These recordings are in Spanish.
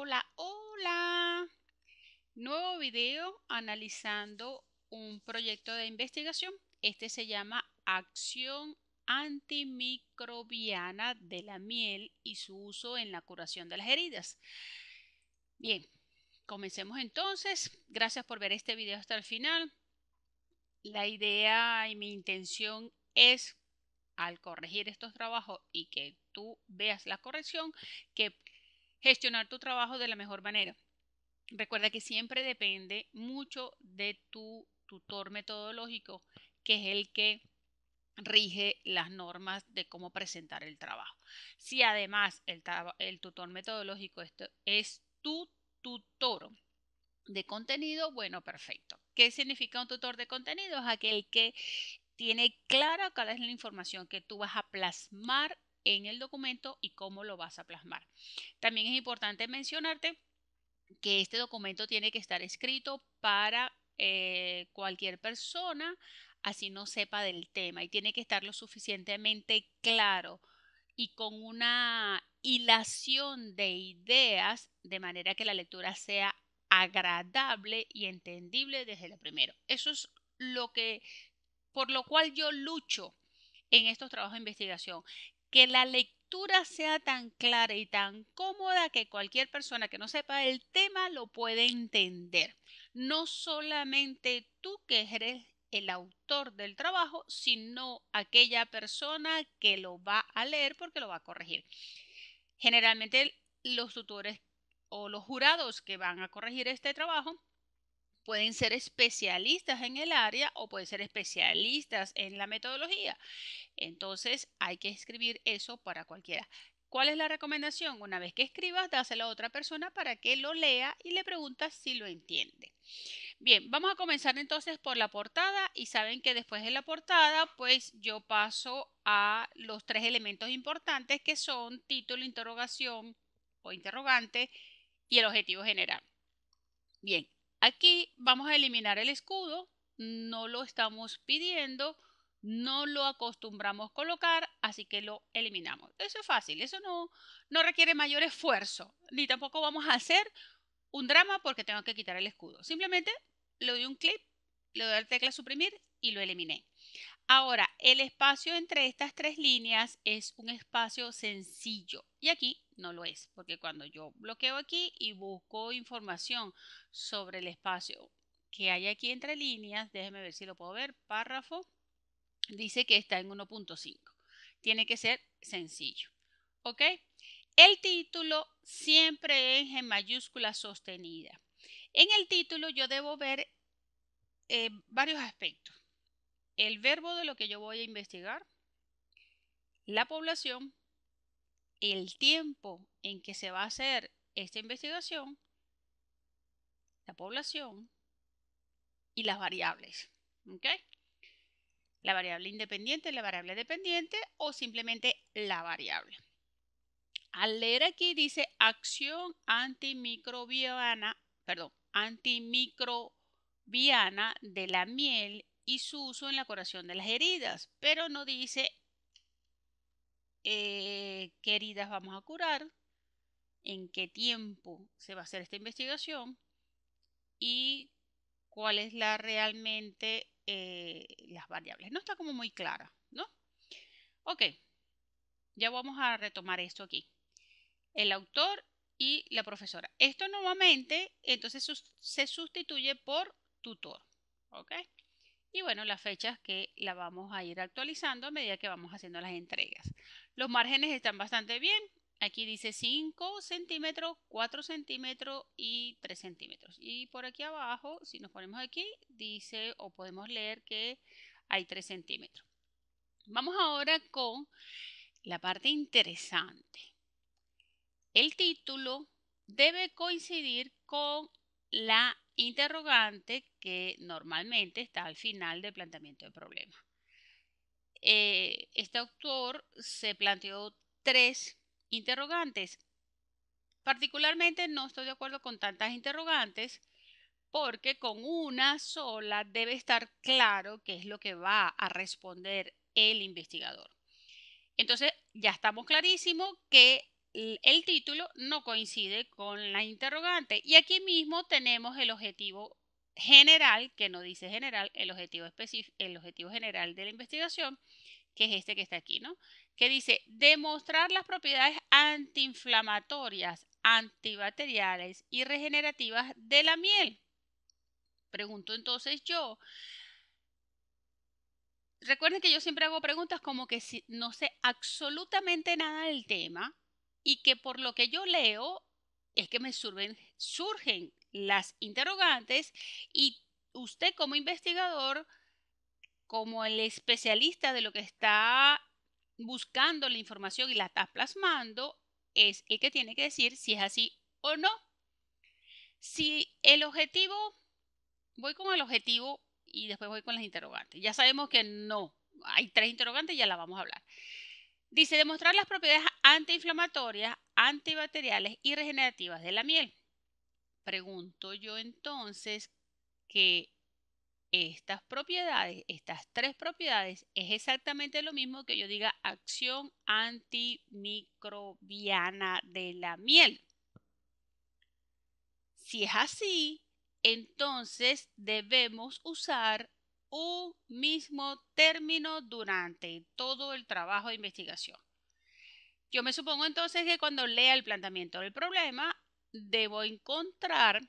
Hola, hola. Nuevo video analizando un proyecto de investigación. Este se llama Acción antimicrobiana de la miel y su uso en la curación de las heridas. Bien, comencemos entonces. Gracias por ver este video hasta el final. La idea y mi intención es al corregir estos trabajos y que tú veas la corrección, que gestionar tu trabajo de la mejor manera. Recuerda que siempre depende mucho de tu tutor metodológico, que es el que rige las normas de cómo presentar el trabajo. Si además el, tutor metodológico es, es tu tutor de contenido, bueno, perfecto. ¿Qué significa un tutor de contenido? Es aquel que tiene clara cuál es la información que tú vas a plasmar en el documento y cómo lo vas a plasmar. También es importante mencionarte que este documento tiene que estar escrito para eh, cualquier persona, así no sepa del tema, y tiene que estar lo suficientemente claro y con una hilación de ideas de manera que la lectura sea agradable y entendible desde lo primero. Eso es lo que por lo cual yo lucho en estos trabajos de investigación, que la lectura sea tan clara y tan cómoda que cualquier persona que no sepa el tema lo puede entender. No solamente tú que eres el autor del trabajo, sino aquella persona que lo va a leer porque lo va a corregir. Generalmente los tutores o los jurados que van a corregir este trabajo pueden ser especialistas en el área o pueden ser especialistas en la metodología. Entonces hay que escribir eso para cualquiera. ¿Cuál es la recomendación? Una vez que escribas, dáselo a otra persona para que lo lea y le preguntas si lo entiende. Bien, vamos a comenzar entonces por la portada y saben que después de la portada, pues yo paso a los tres elementos importantes que son título, interrogación o interrogante y el objetivo general. Bien, Aquí vamos a eliminar el escudo, no lo estamos pidiendo, no lo acostumbramos colocar, así que lo eliminamos. Eso es fácil, eso no, requiere mayor esfuerzo, ni tampoco vamos a hacer un drama porque tengo que quitar el escudo. Simplemente le doy un clic, le doy la tecla suprimir y lo eliminé. Ahora, el espacio entre estas tres líneas es un espacio sencillo y aquí no lo es, porque cuando yo bloqueo aquí y busco información sobre el espacio que hay aquí entre líneas, déjeme ver si lo puedo ver, párrafo, dice que está en 1.5. Tiene que ser sencillo. ¿Ok? El título siempre es en mayúscula sostenida. En el título yo debo ver eh, varios aspectos. El verbo de lo que yo voy a investigar, la población, el tiempo en que se va a hacer esta investigación, la población y las variables. ¿ok? La variable independiente, la variable dependiente o simplemente la variable. Al leer aquí dice acción antimicrobiana, perdón, antimicrobiana de la miel y su uso en la curación de las heridas, pero no dice eh, qué heridas vamos a curar, en qué tiempo se va a hacer esta investigación y cuáles es la realmente eh, las variables. No está como muy clara, ¿no? Ok, ya vamos a retomar esto aquí. El autor y la profesora. Esto normalmente entonces se sustituye por tutor, ¿ok? Y bueno, las fechas que la vamos a ir actualizando a medida que vamos haciendo las entregas. Los márgenes están bastante bien. Aquí dice 5 centímetros, 4 centímetros y 3 centímetros. Y por aquí abajo, si nos ponemos aquí, dice o podemos leer que hay 3 centímetros. Vamos ahora con la parte interesante. El título debe coincidir con la interrogante que normalmente está al final del planteamiento de problema. Eh, este autor se planteó tres interrogantes. Particularmente no estoy de acuerdo con tantas interrogantes porque con una sola debe estar claro qué es lo que va a responder el investigador. Entonces ya estamos clarísimo que el título no coincide con la interrogante y aquí mismo tenemos el objetivo general, que no dice general, el objetivo, el objetivo general de la investigación, que es este que está aquí, ¿no? Que dice demostrar las propiedades antiinflamatorias, antibacteriales y regenerativas de la miel. Pregunto entonces yo. Recuerden que yo siempre hago preguntas como que si no sé absolutamente nada del tema y que por lo que yo leo es que me surgen, surgen las interrogantes y usted como investigador, como el especialista de lo que está buscando la información y la está plasmando, es el que tiene que decir si es así o no. Si el objetivo, voy con el objetivo y después voy con las interrogantes. Ya sabemos que no, hay tres interrogantes, ya la vamos a hablar. Dice demostrar las propiedades antiinflamatorias, antibacteriales y regenerativas de la miel. Pregunto yo entonces que estas propiedades, estas tres propiedades, es exactamente lo mismo que yo diga acción antimicrobiana de la miel. Si es así, entonces debemos usar un mismo término durante todo el trabajo de investigación. Yo me supongo entonces que cuando lea el planteamiento del problema, debo encontrar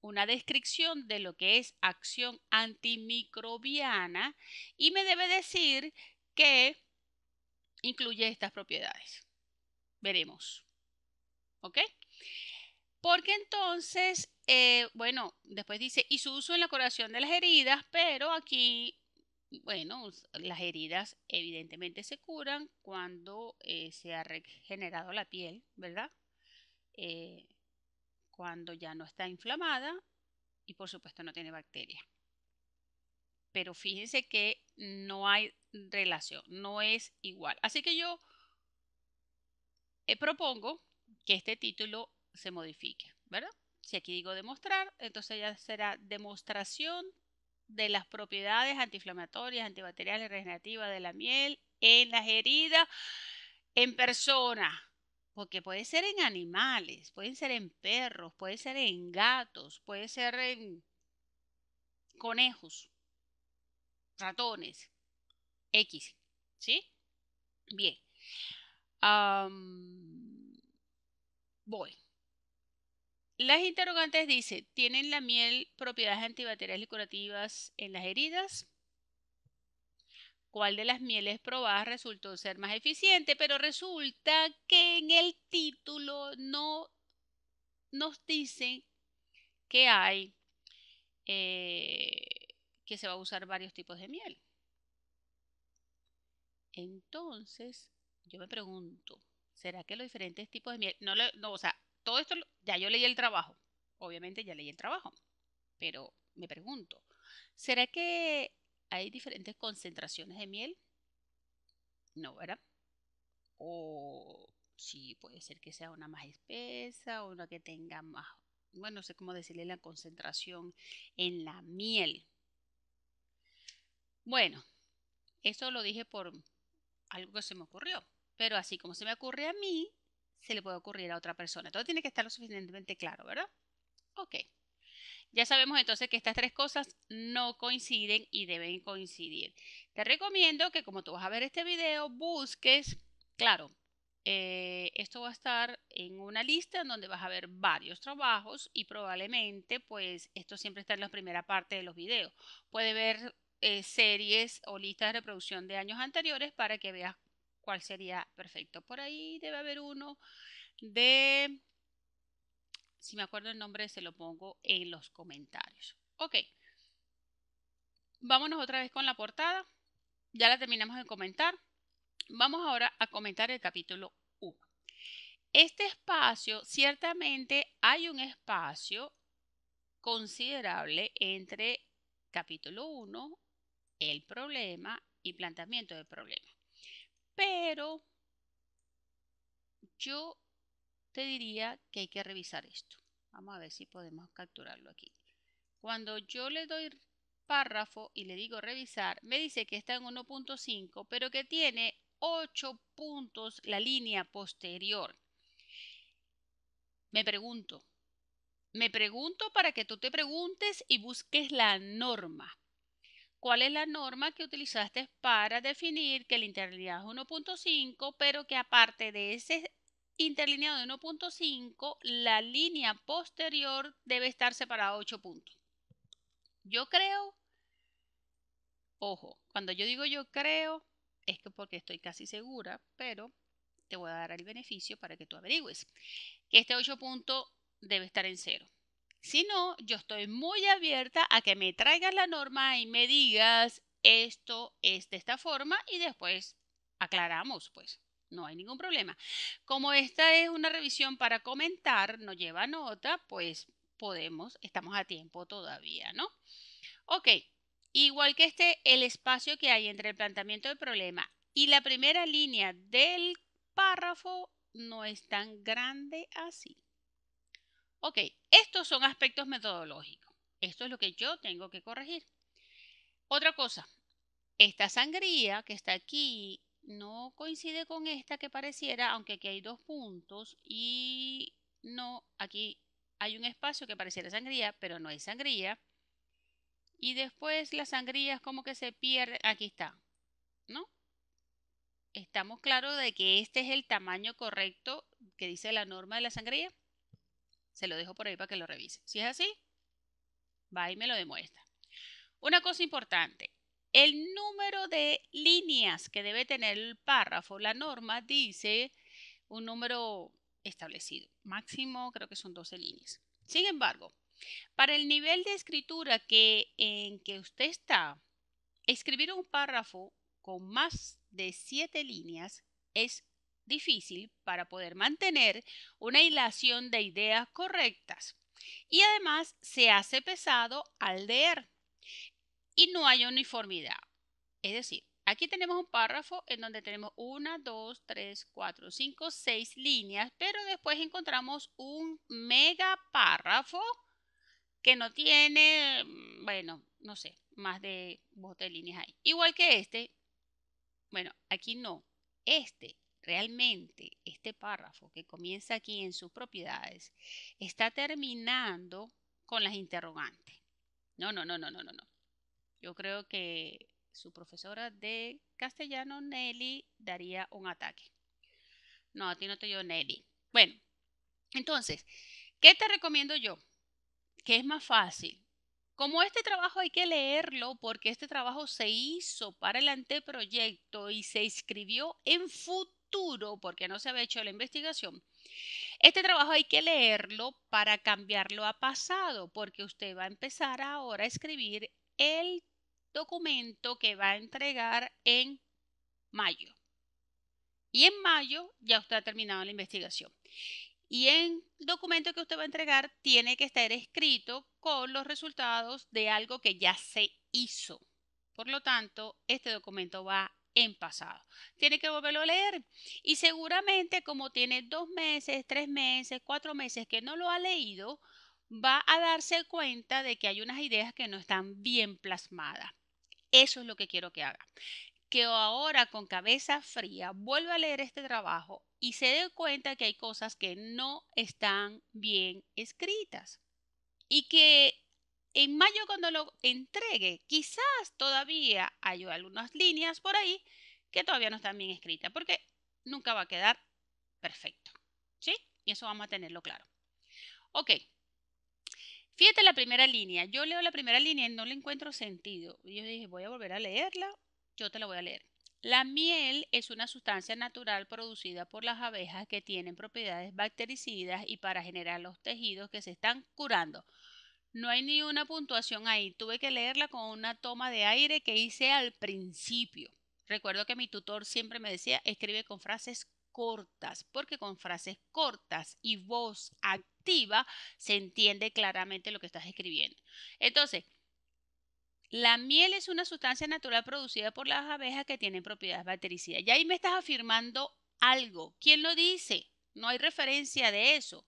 una descripción de lo que es acción antimicrobiana y me debe decir que incluye estas propiedades. Veremos. ¿Ok? Porque entonces, eh, bueno, después dice, y su uso en la curación de las heridas, pero aquí, bueno, las heridas evidentemente se curan cuando eh, se ha regenerado la piel, ¿verdad? Eh, cuando ya no está inflamada y por supuesto no tiene bacteria. Pero fíjense que no hay relación, no es igual. Así que yo eh, propongo que este título se modifique, ¿verdad? Si aquí digo demostrar, entonces ya será demostración de las propiedades antiinflamatorias, antibacteriales, regenerativas de la miel en las heridas en persona porque puede ser en animales, pueden ser en perros, puede ser en gatos, puede ser en conejos, ratones, X. ¿Sí? Bien. voy. Las interrogantes dicen, ¿tienen la miel propiedades antibacteriales curativas en las heridas? cuál de las mieles probadas resultó ser más eficiente, pero resulta que en el título no nos dicen que hay, eh, que se va a usar varios tipos de miel. Entonces, yo me pregunto, ¿será que los diferentes tipos de miel, no, no o sea, todo esto, ya yo leí el trabajo, obviamente ya leí el trabajo, pero me pregunto, ¿será que hay diferentes concentraciones de miel. No, ¿verdad? O sí, puede ser que sea una más espesa o una que tenga más, bueno, no sé cómo decirle la concentración en la miel. Bueno, eso lo dije por algo que se me ocurrió, pero así como se me ocurre a mí, se le puede ocurrir a otra persona. Todo tiene que estar lo suficientemente claro, ¿verdad? Ok. Ya sabemos entonces que estas tres cosas no coinciden y deben coincidir. Te recomiendo que como tú vas a ver este video, busques, claro, eh, esto va a estar en una lista en donde vas a ver varios trabajos y probablemente pues esto siempre está en la primera parte de los videos. Puede ver eh, series o listas de reproducción de años anteriores para que veas cuál sería perfecto. Por ahí debe haber uno de si me acuerdo el nombre, se lo pongo en los comentarios. Ok. Vámonos otra vez con la portada. Ya la terminamos de comentar. Vamos ahora a comentar el capítulo 1. Este espacio, ciertamente hay un espacio considerable entre capítulo 1, el problema y planteamiento del problema. Pero yo te diría que hay que revisar esto. Vamos a ver si podemos capturarlo aquí. Cuando yo le doy párrafo y le digo revisar, me dice que está en 1.5, pero que tiene 8 puntos la línea posterior. Me pregunto, me pregunto para que tú te preguntes y busques la norma. ¿Cuál es la norma que utilizaste para definir que el internalidad es 1.5, pero que aparte de ese interlineado de 1.5, la línea posterior debe estar separada 8 puntos. Yo creo, ojo, cuando yo digo yo creo, es que porque estoy casi segura, pero te voy a dar el beneficio para que tú averigües, que este 8 punto debe estar en cero. Si no, yo estoy muy abierta a que me traigas la norma y me digas esto es de esta forma y después aclaramos, pues. No hay ningún problema. Como esta es una revisión para comentar, no lleva nota, pues podemos, estamos a tiempo todavía, ¿no? Ok, igual que este, el espacio que hay entre el planteamiento del problema y la primera línea del párrafo no es tan grande así. Ok, estos son aspectos metodológicos. Esto es lo que yo tengo que corregir. Otra cosa, esta sangría que está aquí no coincide con esta que pareciera, aunque aquí hay dos puntos y no, aquí hay un espacio que pareciera sangría, pero no hay sangría. Y después la sangría es como que se pierde, aquí está, ¿no? ¿Estamos claros de que este es el tamaño correcto que dice la norma de la sangría? Se lo dejo por ahí para que lo revise. Si es así, va y me lo demuestra. Una cosa importante, el número de líneas que debe tener el párrafo, la norma dice un número establecido. Máximo creo que son 12 líneas. Sin embargo, para el nivel de escritura que, en que usted está, escribir un párrafo con más de 7 líneas es difícil para poder mantener una hilación de ideas correctas. Y además se hace pesado al leer y no hay uniformidad. Es decir, aquí tenemos un párrafo en donde tenemos una, dos, tres, cuatro, cinco, seis líneas, pero después encontramos un megapárrafo que no tiene, mm, bueno, no sé, más de bote líneas ahí. Igual que este, bueno, aquí no. Este, realmente, este párrafo que comienza aquí en sus propiedades, está terminando con las interrogantes. no, no, no, no, no, no. Yo creo que su profesora de castellano, Nelly, daría un ataque. No, a ti no te dio Nelly. Bueno, entonces, ¿qué te recomiendo yo? Que es más fácil. Como este trabajo hay que leerlo porque este trabajo se hizo para el anteproyecto y se escribió en futuro porque no se había hecho la investigación. Este trabajo hay que leerlo para cambiarlo a pasado porque usted va a empezar ahora a escribir el documento que va a entregar en mayo. Y en mayo ya usted ha terminado la investigación. Y el documento que usted va a entregar tiene que estar escrito con los resultados de algo que ya se hizo. Por lo tanto, este documento va en pasado. Tiene que volverlo a leer. Y seguramente como tiene dos meses, tres meses, cuatro meses que no lo ha leído, va a darse cuenta de que hay unas ideas que no están bien plasmadas. Eso es lo que quiero que haga. Que ahora con cabeza fría vuelva a leer este trabajo y se dé cuenta que hay cosas que no están bien escritas. Y que en mayo cuando lo entregue, quizás todavía haya algunas líneas por ahí que todavía no están bien escritas, porque nunca va a quedar perfecto. ¿Sí? Y eso vamos a tenerlo claro. Ok, Fíjate la primera línea. Yo leo la primera línea y no le encuentro sentido. Y yo dije, voy a volver a leerla. Yo te la voy a leer. La miel es una sustancia natural producida por las abejas que tienen propiedades bactericidas y para generar los tejidos que se están curando. No hay ni una puntuación ahí. Tuve que leerla con una toma de aire que hice al principio. Recuerdo que mi tutor siempre me decía, escribe con frases cortas, porque con frases cortas y voz activa, se entiende claramente lo que estás escribiendo. Entonces, la miel es una sustancia natural producida por las abejas que tienen propiedades bactericidas. Y ahí me estás afirmando algo. ¿Quién lo dice? No hay referencia de eso.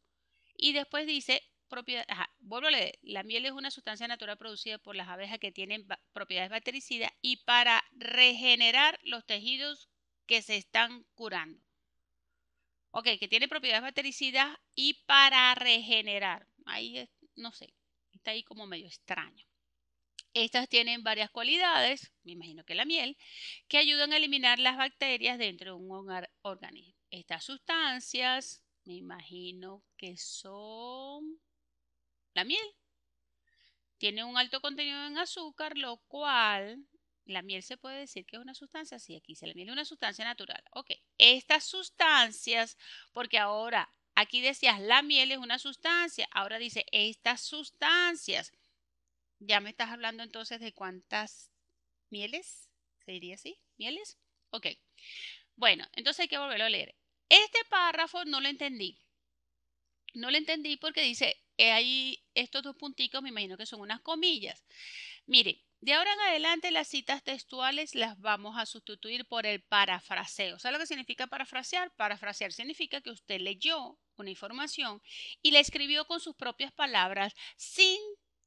Y después dice, propiedad, a leer, la miel es una sustancia natural producida por las abejas que tienen propiedades bactericidas y para regenerar los tejidos que se están curando. Ok, que tiene propiedades bactericidas y para regenerar. Ahí, no sé, está ahí como medio extraño. Estas tienen varias cualidades, me imagino que la miel, que ayudan a eliminar las bacterias dentro de un organismo. Estas sustancias, me imagino que son la miel. Tiene un alto contenido en azúcar, lo cual la miel se puede decir que es una sustancia, sí, aquí dice la miel es una sustancia natural. Ok, estas sustancias, porque ahora aquí decías la miel es una sustancia, ahora dice estas sustancias. Ya me estás hablando entonces de cuántas mieles, se diría así, mieles. Ok, bueno, entonces hay que volverlo a leer. Este párrafo no lo entendí. No lo entendí porque dice, eh, hay ahí estos dos puntitos, me imagino que son unas comillas. Miren, de ahora en adelante las citas textuales las vamos a sustituir por el parafraseo. ¿Sabe lo que significa parafrasear? Parafrasear significa que usted leyó una información y la escribió con sus propias palabras sin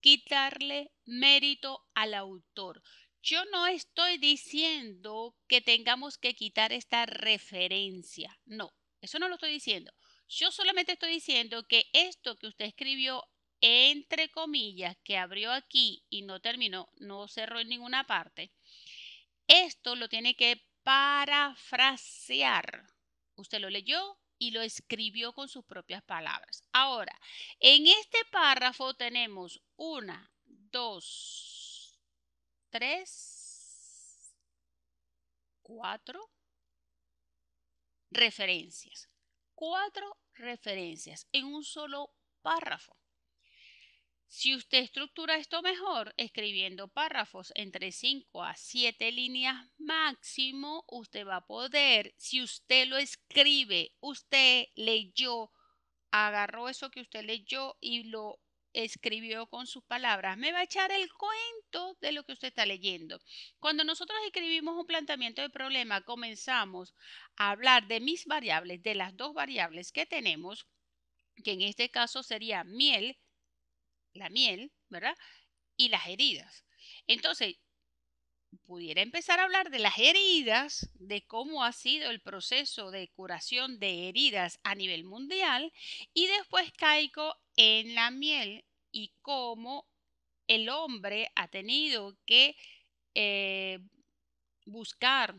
quitarle mérito al autor. Yo no estoy diciendo que tengamos que quitar esta referencia. No, eso no lo estoy diciendo. Yo solamente estoy diciendo que esto que usted escribió entre comillas, que abrió aquí y no terminó, no cerró en ninguna parte, esto lo tiene que parafrasear. Usted lo leyó y lo escribió con sus propias palabras. Ahora, en este párrafo tenemos una, dos, tres, cuatro referencias. Cuatro referencias en un solo párrafo. Si usted estructura esto mejor, escribiendo párrafos entre 5 a 7 líneas máximo, usted va a poder, si usted lo escribe, usted leyó, agarró eso que usted leyó y lo escribió con sus palabras, me va a echar el cuento de lo que usted está leyendo. Cuando nosotros escribimos un planteamiento de problema, comenzamos a hablar de mis variables, de las dos variables que tenemos, que en este caso sería miel la miel, ¿verdad? Y las heridas. Entonces, pudiera empezar a hablar de las heridas, de cómo ha sido el proceso de curación de heridas a nivel mundial, y después caigo en la miel y cómo el hombre ha tenido que eh, buscar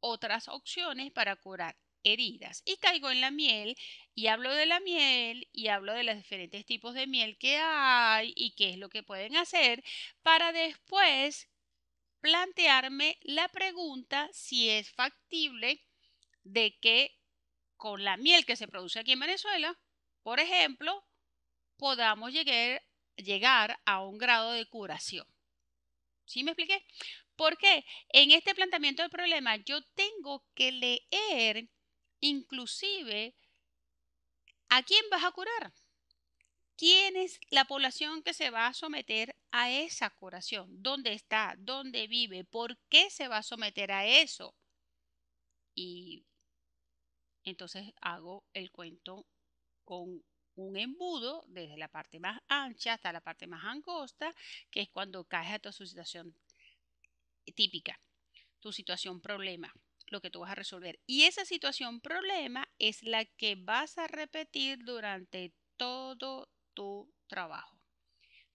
otras opciones para curar heridas. Y caigo en la miel y hablo de la miel y hablo de los diferentes tipos de miel que hay y qué es lo que pueden hacer para después plantearme la pregunta si es factible de que con la miel que se produce aquí en Venezuela, por ejemplo, podamos llegar, llegar a un grado de curación. ¿Sí me expliqué? Porque en este planteamiento del problema yo tengo que leer inclusive ¿A quién vas a curar? ¿Quién es la población que se va a someter a esa curación? ¿Dónde está? ¿Dónde vive? ¿Por qué se va a someter a eso? Y entonces hago el cuento con un embudo desde la parte más ancha hasta la parte más angosta, que es cuando caes a tu situación típica, tu situación problema lo que tú vas a resolver. Y esa situación problema es la que vas a repetir durante todo tu trabajo,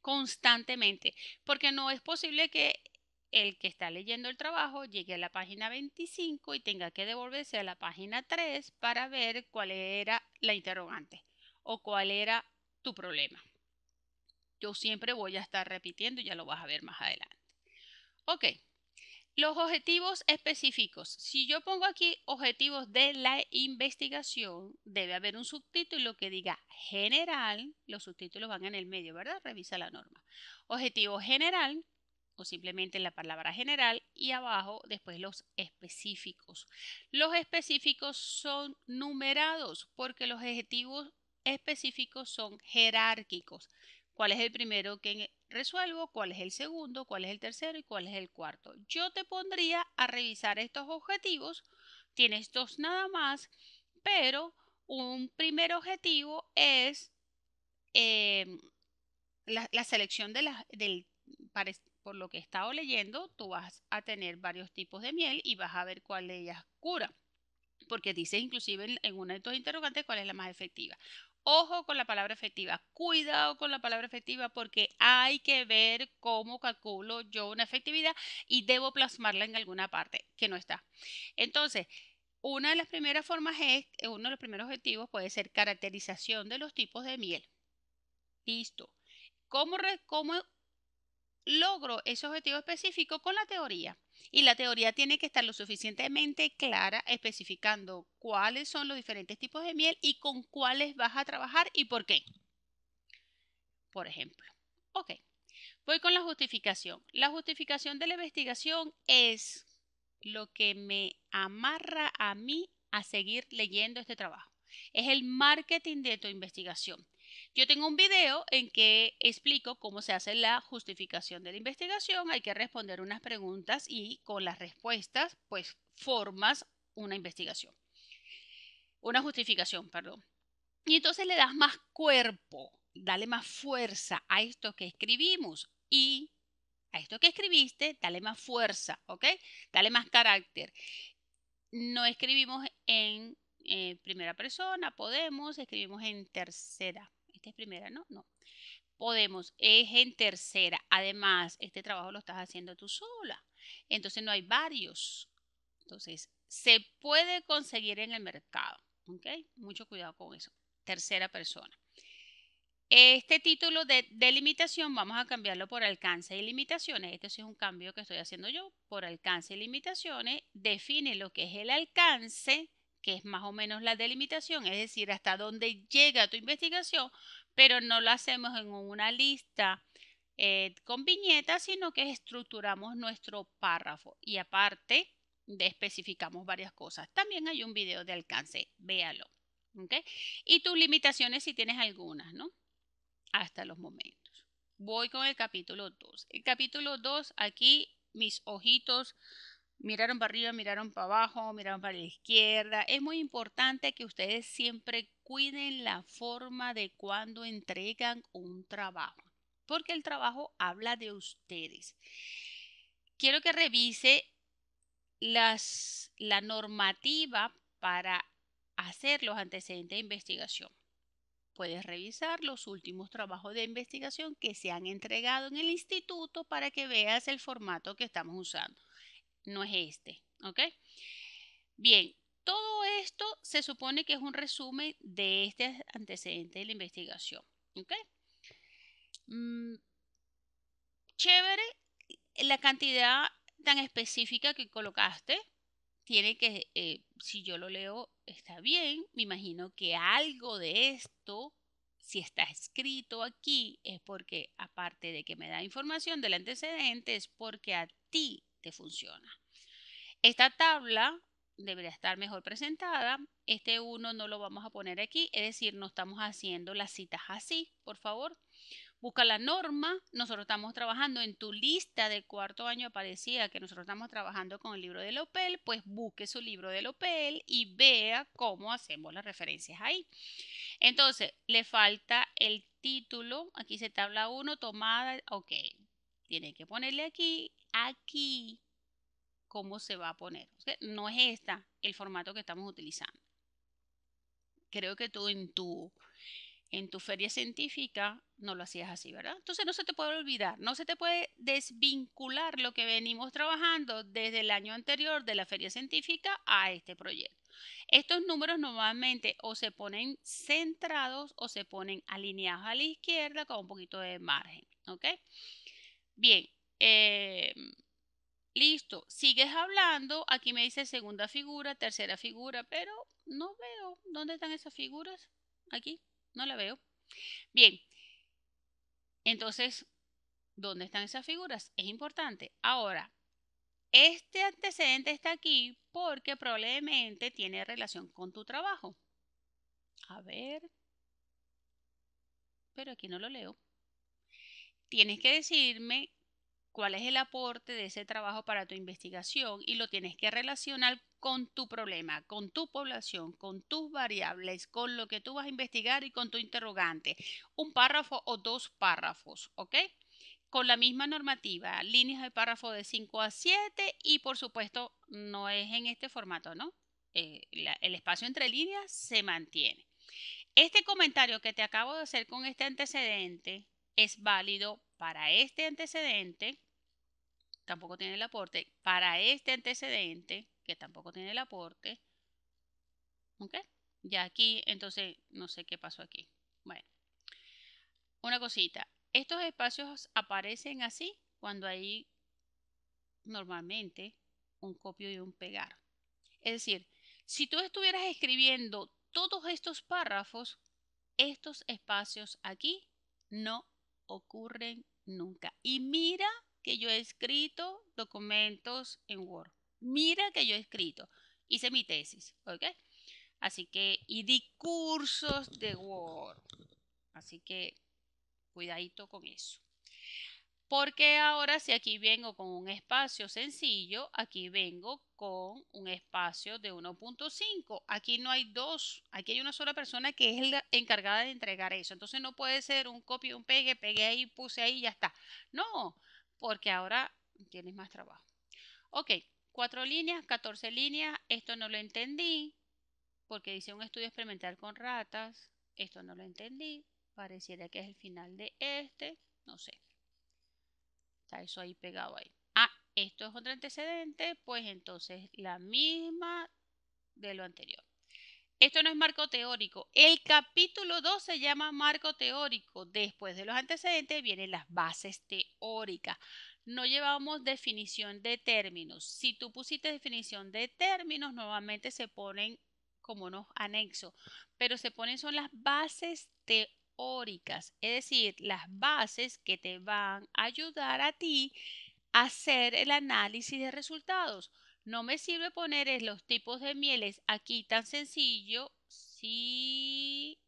constantemente, porque no es posible que el que está leyendo el trabajo llegue a la página 25 y tenga que devolverse a la página 3 para ver cuál era la interrogante o cuál era tu problema. Yo siempre voy a estar repitiendo y ya lo vas a ver más adelante. Ok, los objetivos específicos. Si yo pongo aquí objetivos de la investigación, debe haber un subtítulo que diga general. Los subtítulos van en el medio, ¿verdad? Revisa la norma. Objetivo general o simplemente la palabra general y abajo después los específicos. Los específicos son numerados porque los objetivos específicos son jerárquicos. ¿Cuál es el primero que resuelvo cuál es el segundo, cuál es el tercero y cuál es el cuarto. Yo te pondría a revisar estos objetivos. Tienes dos nada más, pero un primer objetivo es em, la, selección de las, del... Por lo que he estado leyendo, tú vas a tener varios tipos de miel y vas a ver cuál de ellas cura porque dice inclusive en, una de tus interrogantes cuál es la más efectiva. Ojo con la palabra efectiva, cuidado con la palabra efectiva porque hay que ver cómo calculo yo una efectividad y debo plasmarla en alguna parte que no está. Entonces, una de las primeras formas es, eh, uno de los primeros objetivos puede ser caracterización de los tipos de miel. Listo. ¿Cómo, cómo logro ese objetivo específico con la teoría? y la teoría tiene que estar lo suficientemente clara especificando cuáles son los diferentes tipos de miel y con cuáles vas a trabajar y por qué. Por ejemplo. Ok, voy con la justificación. La justificación de la investigación es lo que me amarra a mí a seguir leyendo este trabajo. Es el marketing de tu investigación. Yo tengo un video en que explico cómo se hace la justificación de la investigación. Hay que responder unas preguntas y con las respuestas, pues formas una investigación. Una justificación, perdón. Y entonces le das más cuerpo, dale más fuerza a esto que escribimos y a esto que escribiste, dale más fuerza, ¿ok? Dale más carácter. No escribimos en eh, primera persona, podemos, escribimos en tercera esta es primera, ¿no? No. Podemos, es en tercera. Además, este trabajo lo estás haciendo tú sola. Entonces no hay varios. Entonces, se puede conseguir en el mercado. ¿Ok? Mucho cuidado con eso. Tercera persona. Este título de delimitación vamos a cambiarlo por alcance y limitaciones. Este es un cambio que estoy haciendo yo. Por alcance y limitaciones define lo que es el alcance que es más o menos la delimitación, es decir, hasta dónde llega tu investigación, pero no lo hacemos en una lista eh, con viñetas, sino que estructuramos nuestro párrafo y aparte de especificamos varias cosas. También hay un video de alcance, véalo. Y tus limitaciones si tienes algunas, ¿no? Hasta los momentos. Voy con el capítulo 2. El capítulo 2, aquí mis ojitos Miraron para arriba, miraron para abajo, miraron para la izquierda. Es muy importante que ustedes siempre cuiden la forma de cuando entregan un trabajo, porque el trabajo habla de ustedes. Quiero que revise las, la normativa para hacer los antecedentes de investigación. Puedes revisar los últimos trabajos de investigación que se han entregado en el instituto para que veas el formato que estamos usando no es este, ¿ok? Bien, todo esto se supone que es un resumen de este antecedente de la investigación, ¿ok? Mm, chévere la cantidad tan específica que colocaste. Tiene que, eh, si yo lo leo, está bien. Me imagino que algo de esto, si está escrito aquí, es porque, aparte de que me da información del antecedente, es porque a ti te funciona. Esta tabla debería estar mejor presentada. Este 1 no lo vamos a poner aquí, es decir, no estamos haciendo las citas así, por favor. Busca la norma. Nosotros estamos trabajando en tu lista de cuarto año aparecía que nosotros estamos trabajando con el libro de Lopel, pues busque su libro de Lopel y vea cómo hacemos las referencias ahí. Entonces, le falta el título. Aquí se tabla 1, tomada, ok. Tiene que ponerle aquí aquí cómo se va a poner. no es esta el formato que estamos utilizando. Creo que tú en tu, en tu feria científica no lo hacías así, ¿verdad? Entonces no se te puede olvidar, no se te puede desvincular lo que venimos trabajando desde el año anterior de la feria científica a este proyecto. Estos números normalmente o se ponen centrados o se ponen alineados a la izquierda con un poquito de margen, ¿ok? Bien, eh, listo, sigues hablando. Aquí me dice segunda figura, tercera figura, pero no veo. ¿Dónde están esas figuras? Aquí, no la veo. Bien, entonces, ¿dónde están esas figuras? Es importante. Ahora, este antecedente está aquí porque probablemente tiene relación con tu trabajo. A ver, pero aquí no lo leo. Tienes que decirme cuál es el aporte de ese trabajo para tu investigación y lo tienes que relacionar con tu problema, con tu población, con tus variables, con lo que tú vas a investigar y con tu interrogante. Un párrafo o dos párrafos, ¿ok? Con la misma normativa, líneas de párrafo de 5 a 7 y por supuesto no es en este formato, ¿no? Eh, el espacio entre líneas se mantiene. Este comentario que te acabo de hacer con este antecedente es válido para este antecedente tampoco tiene el aporte. Para este antecedente, que tampoco tiene el aporte, ¿ok? Ya aquí, entonces, no sé qué pasó aquí. Bueno, una cosita. Estos espacios aparecen así cuando hay normalmente un copio y un pegar. Es decir, si tú estuvieras escribiendo todos estos párrafos, estos espacios aquí no ocurren nunca. Y mira que yo he escrito documentos en Word. Mira que yo he escrito. Hice mi tesis, ¿ok? Así que, y di cursos de Word. Así que, cuidadito con eso. Porque ahora si aquí vengo con un espacio sencillo, aquí vengo con un espacio de 1.5. Aquí no hay dos, aquí hay una sola persona que es la encargada de entregar eso. Entonces no puede ser un copio, un pegue, pegué ahí, puse ahí ya está. No, porque ahora tienes más trabajo. Ok, cuatro líneas, 14 líneas, esto no lo entendí, porque dice un estudio experimental con ratas, esto no lo entendí, pareciera que es el final de este, no sé. Está eso ahí pegado ahí. Ah, esto es otro antecedente, pues entonces la misma de lo anterior. Esto no es marco teórico. El capítulo 2 se llama marco teórico. Después de los antecedentes vienen las bases teóricas. No llevamos definición de términos. Si tú pusiste definición de términos, nuevamente se ponen como unos anexos, pero se ponen son las bases teóricas, es decir, las bases que te van a ayudar a ti a hacer el análisis de resultados. No me sirve poner los tipos de mieles aquí tan sencillo Sí,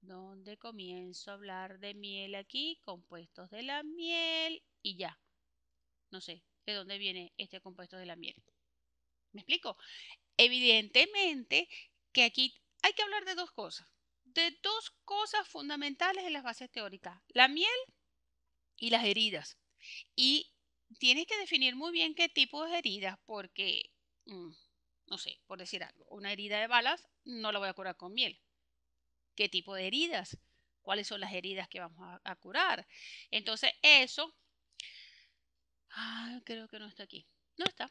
¿dónde comienzo a hablar de miel aquí, compuestos de la miel y ya. No sé de dónde viene este compuesto de la miel. ¿Me explico? Evidentemente que aquí hay que hablar de dos cosas. De dos cosas fundamentales en las bases teóricas. La miel y las heridas. Y tienes que definir muy bien qué tipo de heridas, porque, mm, no sé, por decir algo, una herida de balas no la voy a curar con miel. ¿Qué tipo de heridas? ¿Cuáles son las heridas que vamos a, curar? Entonces, eso... Ah, creo que no está aquí. No está,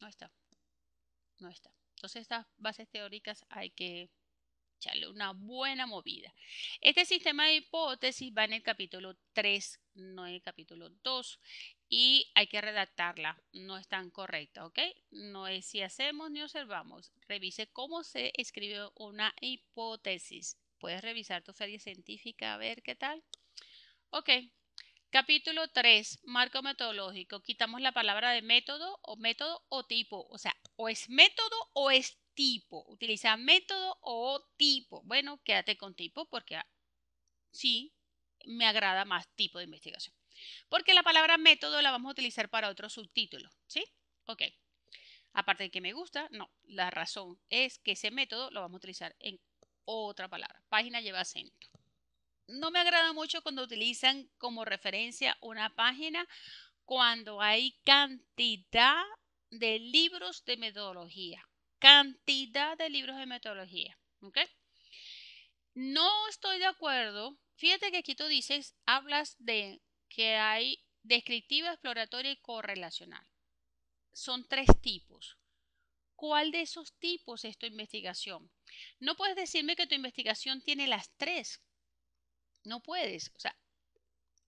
no está, no está. Entonces, estas bases teóricas hay que echarle una buena movida. Este sistema de hipótesis va en el capítulo 3, no en el capítulo 2 y hay que redactarla. No es tan correcta, ¿ok? No es si hacemos ni observamos. Revise cómo se escribe una hipótesis. Puedes revisar tu serie científica a ver qué tal. Ok. Capítulo 3, marco metodológico. Quitamos la palabra de método o método o tipo. O sea, o es método o es tipo. Utiliza método o tipo. Bueno, quédate con tipo porque ah, sí, me agrada más tipo de investigación porque la palabra método la vamos a utilizar para otro subtítulo, ¿sí? Ok. Aparte de que me gusta, no, la razón es que ese método lo vamos a utilizar en otra palabra. Página lleva acento. No me agrada mucho cuando utilizan como referencia una página cuando hay cantidad de libros de metodología. Cantidad de libros de metodología. ¿Ok? No estoy de acuerdo. Fíjate que aquí tú dices, hablas de que hay descriptiva, exploratoria y correlacional. Son tres tipos. ¿Cuál de esos tipos es tu investigación? No puedes decirme que tu investigación tiene las tres. No puedes. O sea,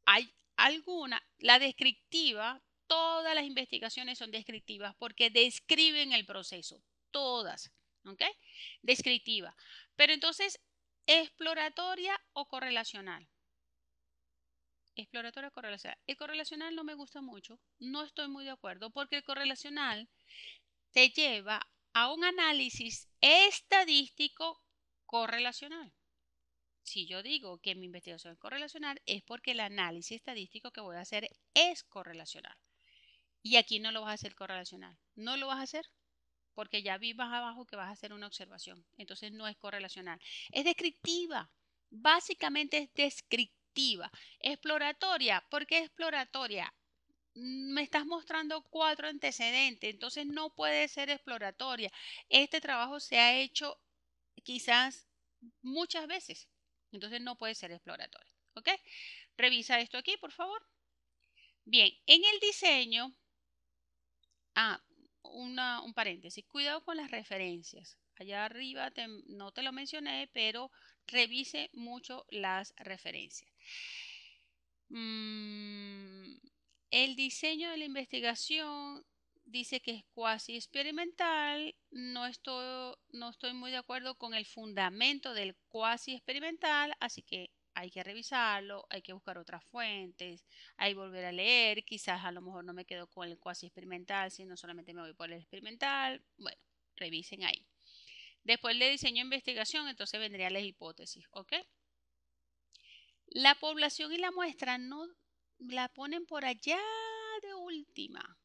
hay alguna, la descriptiva, todas las investigaciones son descriptivas porque describen el proceso. Todas. ¿Ok? Descriptiva. Pero entonces, exploratoria o correlacional exploratoria correlacional. El correlacional no me gusta mucho, no estoy muy de acuerdo, porque el correlacional te lleva a un análisis estadístico correlacional. Si yo digo que mi investigación es correlacional, es porque el análisis estadístico que voy a hacer es correlacional. Y aquí no lo vas a hacer correlacional. No lo vas a hacer porque ya vi más abajo que vas a hacer una observación. Entonces no es correlacional. Es descriptiva. Básicamente es descriptiva Exploratoria, ¿por qué exploratoria? Mm, me estás mostrando cuatro antecedentes, entonces no puede ser exploratoria. Este trabajo se ha hecho quizás muchas veces, entonces no puede ser exploratoria. ¿Ok? Revisa esto aquí, por favor. Bien, en el diseño, ah, una, un paréntesis, cuidado con las referencias. Allá arriba no te lo mencioné, pero revise mucho las referencias. Mm, el diseño de la investigación dice que es cuasi experimental. No estoy, no estoy muy de acuerdo con el fundamento del cuasi experimental, así que hay que revisarlo, hay que buscar otras fuentes, hay que volver a leer. Quizás a lo mejor no me quedo con el cuasi experimental, sino solamente me voy por el experimental. Bueno, revisen ahí. Después de diseño de investigación, entonces vendría las hipótesis, ¿ok? La población y la muestra no la ponen por allá de última.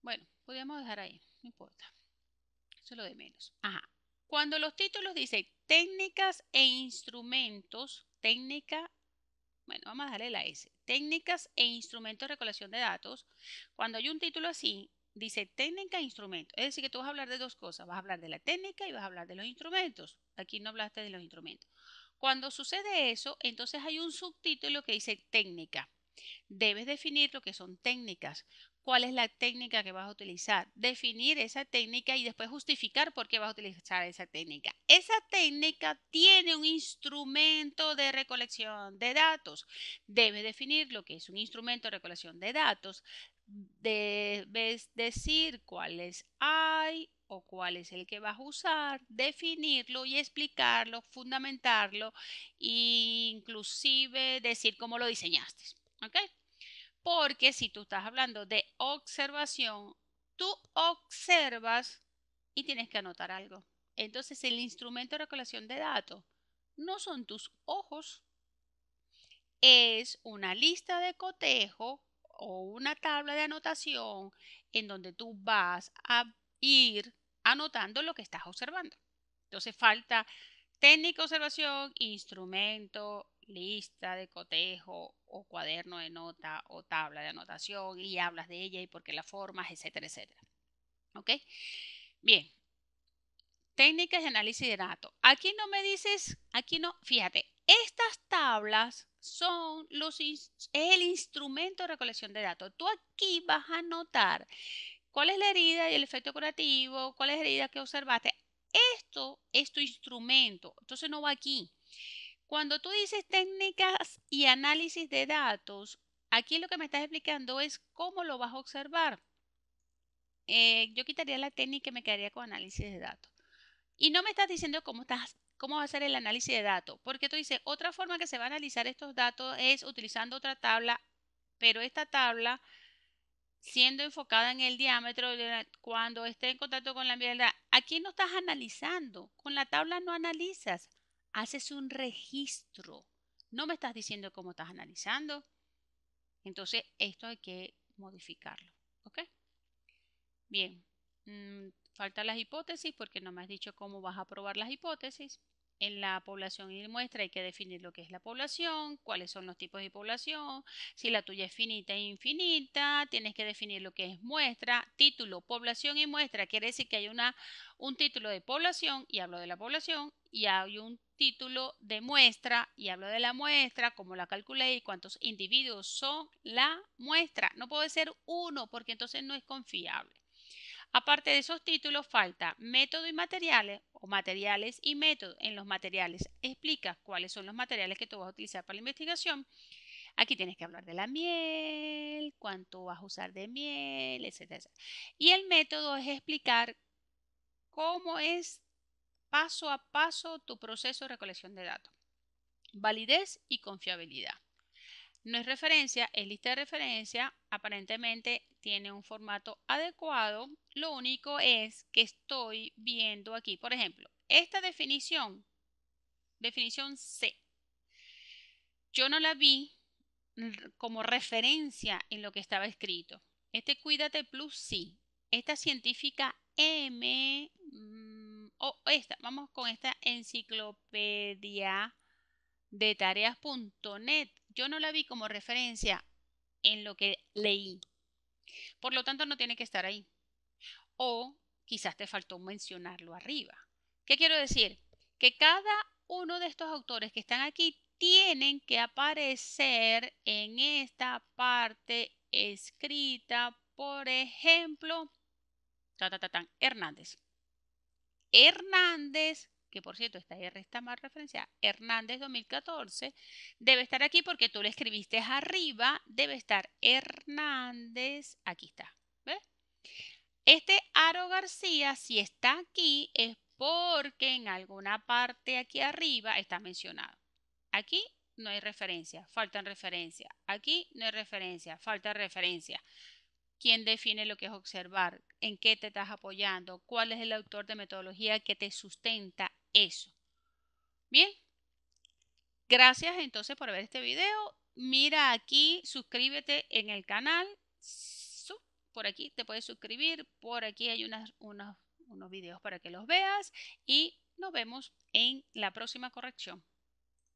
Bueno, podríamos dejar ahí, no importa. Eso es lo de menos. Ajá. Cuando los títulos dicen técnicas e instrumentos, técnica, bueno, vamos a darle la S, técnicas e instrumentos de recolección de datos, cuando hay un título así, dice técnica e instrumento. Es decir, que tú vas a hablar de dos cosas. Vas a hablar de la técnica y vas a hablar de los instrumentos. Aquí no hablaste de los instrumentos. Cuando sucede eso, entonces hay un subtítulo que dice técnica. Debes definir lo que son técnicas, cuál es la técnica que vas a utilizar, definir esa técnica y después justificar por qué vas a utilizar esa técnica. Esa técnica tiene un instrumento de recolección de datos. Debes definir lo que es un instrumento de recolección de datos. Debes decir cuáles hay o cuál es el que vas a usar, definirlo y explicarlo, fundamentarlo e inclusive decir cómo lo diseñaste. ¿ok? porque si tú estás hablando de observación, tú observas y tienes que anotar algo. Entonces el instrumento de recolección de datos no son tus ojos, es una lista de cotejo o una tabla de anotación en donde tú vas a ir anotando lo que estás observando. Entonces falta técnica de observación, instrumento, lista de cotejo o cuaderno de nota o tabla de anotación y hablas de ella y por qué la formas, etcétera, etcétera. ¿Ok? Bien. Técnicas de análisis de datos. Aquí no me dices, aquí no, fíjate, estas tablas son los, es el instrumento de recolección de datos. Tú aquí vas a notar cuál es la herida y el efecto curativo, cuál es la herida que observaste. Esto es tu instrumento, entonces no va aquí. Cuando tú dices técnicas y análisis de datos, aquí lo que me estás explicando es cómo lo vas a observar. Eh, yo quitaría la técnica y me quedaría con análisis de datos. Y no me estás diciendo cómo estás a ser el análisis de datos, porque tú dices, otra forma que se va a analizar estos datos es utilizando otra tabla, pero esta tabla siendo enfocada en el diámetro cuando esté en contacto con la mirada. Aquí no estás analizando, con la tabla no analizas, haces un registro. No me estás diciendo cómo estás analizando. Entonces, esto hay que modificarlo. ¿Ok? Bien. Mm, faltan las hipótesis porque no me has dicho cómo vas a probar las hipótesis en la población y muestra hay que definir lo que es la población, cuáles son los tipos de población, si la tuya es finita e infinita, tienes que definir lo que es muestra, título, población y muestra, quiere decir que hay una, un título de población y hablo de la población y hay un título de muestra y hablo de la muestra, cómo la calculé y cuántos individuos son la muestra. No puede ser uno porque entonces no es confiable. Aparte de esos títulos, falta método y materiales o materiales y método. En los materiales explicas cuáles son los materiales que tú vas a utilizar para la investigación. Aquí tienes que hablar de la miel, cuánto vas a usar de miel, etc. Y el método es explicar cómo es paso a paso tu proceso de recolección de datos. Validez y confiabilidad. No es referencia, es lista de referencia, aparentemente tiene un formato adecuado, lo único es que estoy viendo aquí, por ejemplo, esta definición, definición C, yo no la vi como referencia en lo que estaba escrito. Este Cuídate Plus sí, esta científica M, mm, o esta, vamos con esta enciclopedia de tareas.net yo no la vi como referencia en lo que leí. Por lo tanto, no tiene que estar ahí. O quizás te faltó mencionarlo arriba. ¿Qué quiero decir? Que cada uno de estos autores que están aquí tienen que aparecer en esta parte escrita, por ejemplo, ta, Hernández. Hernández que por cierto esta R está más referenciada, Hernández 2014, debe estar aquí porque tú le escribiste arriba, debe estar Hernández, aquí está, ¿ves? Este Aro García, si está aquí, es porque en alguna parte aquí arriba está mencionado. Aquí no hay referencia, faltan referencia. Aquí no hay referencia, falta referencia. ¿Quién define lo que es observar? ¿En qué te estás apoyando? ¿Cuál es el autor de metodología que te sustenta eso. Bien. Gracias entonces por ver este video. Mira aquí, suscríbete en el canal. Por aquí te puedes suscribir. Por aquí hay unas, unos, unos videos para que los veas. Y nos vemos en la próxima corrección.